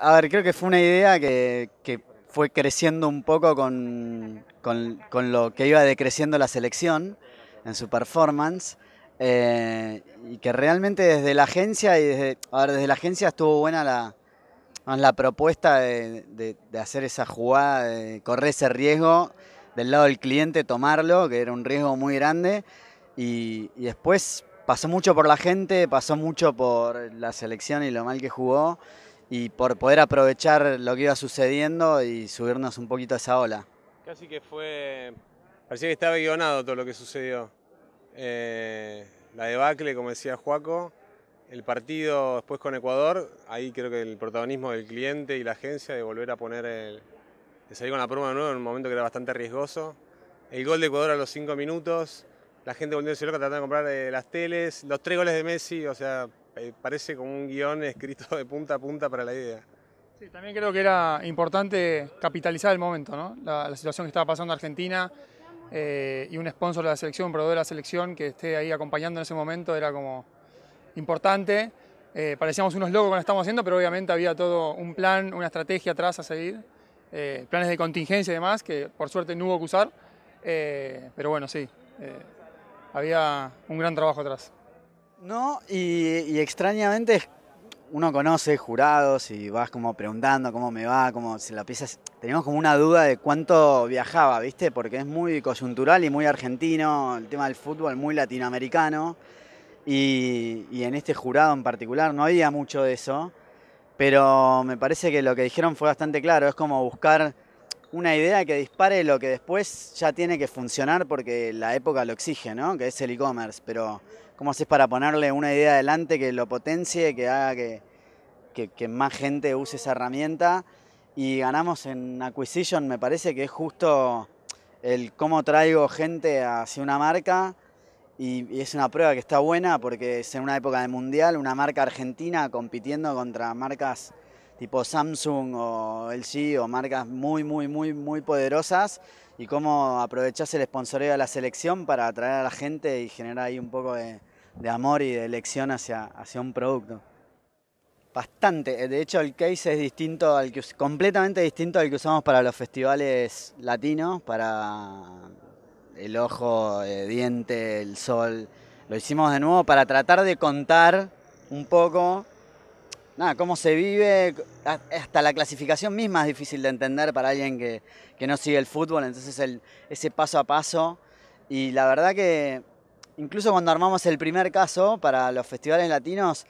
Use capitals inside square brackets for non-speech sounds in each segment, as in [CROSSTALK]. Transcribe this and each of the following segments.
a ver, creo que fue una idea que, fue creciendo un poco con, con, lo que iba decreciendo la selección en su performance. Eh, y que realmente desde la agencia y a ver, desde la agencia estuvo buena la, la propuesta de, de, hacer esa jugada, de correr ese riesgo del lado del cliente, tomarlo, que era un riesgo muy grande. Y, y, después pasó mucho por la gente, pasó mucho por la selección y lo mal que jugó y por poder aprovechar lo que iba sucediendo y subirnos un poquito a esa ola. Casi que fue, parecía que estaba guionado todo lo que sucedió. Eh, la debacle, como decía Juaco, el partido después con Ecuador, ahí creo que el protagonismo del cliente y la agencia de volver a poner el, de salir con la pluma de nuevo en un momento que era bastante riesgoso. El gol de Ecuador a los cinco minutos, la gente volvió a loca tratando de comprar eh, las teles, los tres goles de Messi, o sea, eh, parece como un guión [LAUGHS] escrito de punta a punta para la idea. Sí, también creo que era importante capitalizar el momento, La, situación que estaba pasando Argentina eh, y un sponsor de la selección, un proveedor de la selección que esté ahí acompañando en ese momento era como importante. Eh, parecíamos unos locos cuando estamos estábamos haciendo, pero obviamente había todo un plan, una estrategia atrás a seguir, planes de contingencia y demás, que por suerte no hubo que usar, pero bueno, sí, había un gran trabajo atrás. No, y, extrañamente uno conoce jurados y vas como preguntando cómo me va, cómo se la pieza... Teníamos como una duda de cuánto viajaba, ¿viste? Porque es muy coyuntural y muy argentino, el tema del fútbol muy latinoamericano. Y, y en este jurado en particular no había mucho de eso. Pero me parece que lo que dijeron fue bastante claro. Es como buscar una idea que dispare lo que después ya tiene que funcionar porque la época lo exige, ¿no? Que es el e-commerce. Pero ¿Cómo haces para ponerle una idea adelante que lo potencie, que haga que, más gente use esa herramienta? Y ganamos en Acquisition, me parece que es justo el cómo traigo gente hacia una marca y, es una prueba que está buena porque es en una época de mundial, una marca argentina compitiendo contra marcas tipo Samsung o LG o marcas muy, muy, muy, muy poderosas y cómo aprovechás el sponsoreo de la selección para atraer a la gente y generar ahí un poco de, de amor y de elección hacia, hacia un producto. Bastante, eh, de hecho el case es distinto al que completamente distinto al que usamos para los festivales latinos, para el ojo, el diente, el sol. Lo hicimos de nuevo para tratar de contar un poco nada, cómo se vive, hasta la clasificación misma es difícil de entender para alguien que, no sigue el fútbol, entonces el, ese paso a paso. Y la verdad que Incluso cuando armamos el primer caso para los festivales latinos,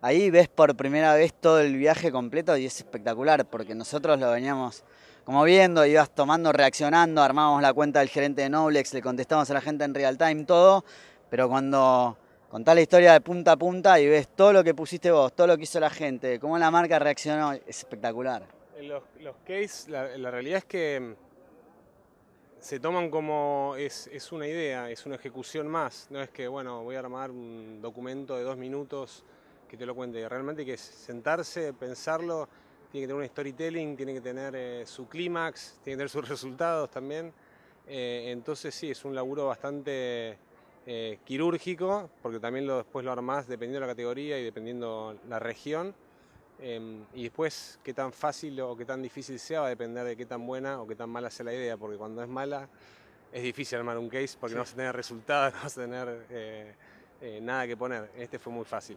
ahí ves por primera vez todo el viaje completo y es espectacular porque nosotros lo veníamos como viendo, ibas tomando, reaccionando, armábamos la cuenta del gerente de Noblex, le contestamos a la gente en real time, todo, pero cuando contás la historia de punta a punta y ves todo lo que pusiste vos, todo lo que hizo la gente, cómo la marca reaccionó, es espectacular. Los, los cases, la realidad es que se toman como es, una idea, es una ejecución más, no es que, bueno, voy a armar un documento de dos minutos que te lo cuente, realmente hay que sentarse, pensarlo, tiene que tener un storytelling, tiene que tener eh, su clímax, tiene que tener sus [LAUGHS] resultados también, eh, entonces sí, es un laburo bastante eh, quirúrgico, porque también lo, después lo armás dependiendo de la categoría y dependiendo la región. Em, y después, qué tan fácil o qué tan difícil sea va a depender de qué tan buena o qué tan mala sea la idea, porque cuando es mala es difícil armar un case porque no vas a tener resultados, [LAUGHS] no vas a tener eh, eh, nada que poner. Este fue muy fácil.